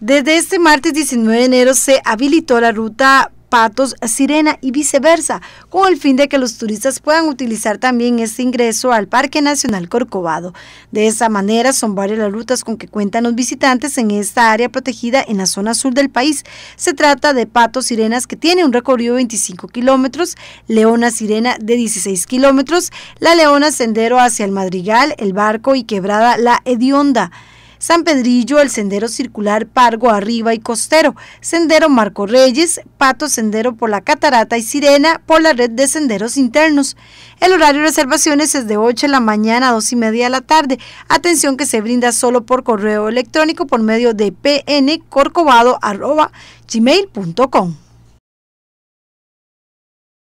Desde este martes 19 de enero se habilitó la ruta Patos Sirena y viceversa, con el fin de que los turistas puedan utilizar también este ingreso al Parque Nacional Corcovado. De esa manera son varias las rutas con que cuentan los visitantes en esta área protegida en la zona sur del país. Se trata de Patos Sirenas que tiene un recorrido de 25 kilómetros, Leona Sirena de 16 kilómetros, La Leona Sendero hacia el Madrigal, El Barco y Quebrada La Hedionda. San Pedrillo, el sendero circular Pargo Arriba y Costero, sendero Marco Reyes, Pato Sendero por la Catarata y Sirena por la red de senderos internos. El horario de reservaciones es de 8 de la mañana a 2 y media de la tarde. Atención que se brinda solo por correo electrónico por medio de pncorcovado.com.